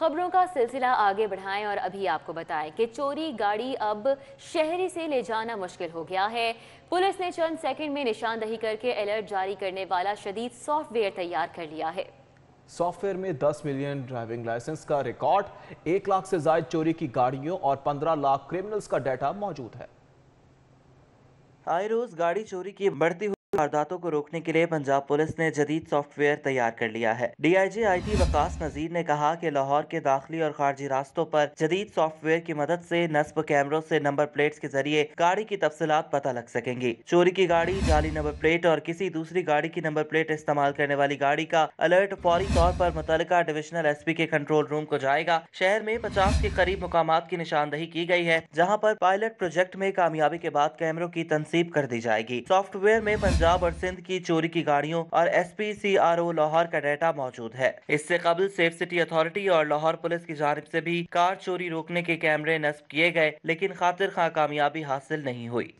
खबरों का सिलसिला आगे बढ़ाएं और अभी आपको बताएं कि चोरी गाड़ी अब शहरी से ले जाना मुश्किल हो गया है पुलिस ने चंद सेकंड में निशानदही करके अलर्ट जारी करने वाला शदीद सॉफ्टवेयर तैयार कर लिया है सॉफ्टवेयर में 10 मिलियन ड्राइविंग लाइसेंस का रिकॉर्ड एक लाख से जायद चोरी की गाड़ियों और पंद्रह लाख क्रिमिनल्स का डाटा मौजूद है आए रोज गाड़ी चोरी की बढ़ती वारदातों को रोकने के लिए पंजाब पुलिस ने जदीद सॉफ्टवेयर तैयार कर लिया है डीआईजी आईटी वकास नजीर ने कहा कि लाहौर के दाखिली और खारजी रास्तों पर जदीद सॉफ्टवेयर की मदद से नस्ब कैमरों से नंबर प्लेट्स के जरिए गाड़ी की तफसलात पता लग सकेंगी चोरी की गाड़ी जाली नंबर प्लेट और किसी दूसरी गाड़ी की नंबर प्लेट इस्तेमाल करने वाली गाड़ी का अलर्ट फौरी तौर पर मुतल डिविजनल एस के कंट्रोल रूम को जाएगा शहर में पचास के करीब मुकाम की निशानदही की गयी है जहाँ आरोप पायलट प्रोजेक्ट में कामयाबी के बाद कैमरों की तनसीब कर दी जाएगी सॉफ्टवेयर में पंजाब और सिंध की चोरी की गाड़ियों और S P C R O Lahore का डाटा मौजूद है इससे कबल सेफ सिटी अथॉरिटी और लाहौर पुलिस की जानब ऐसी भी कार चोरी रोकने के कैमरे नस्ब किए गए लेकिन खातिर खां कामयाबी हासिल नहीं हुई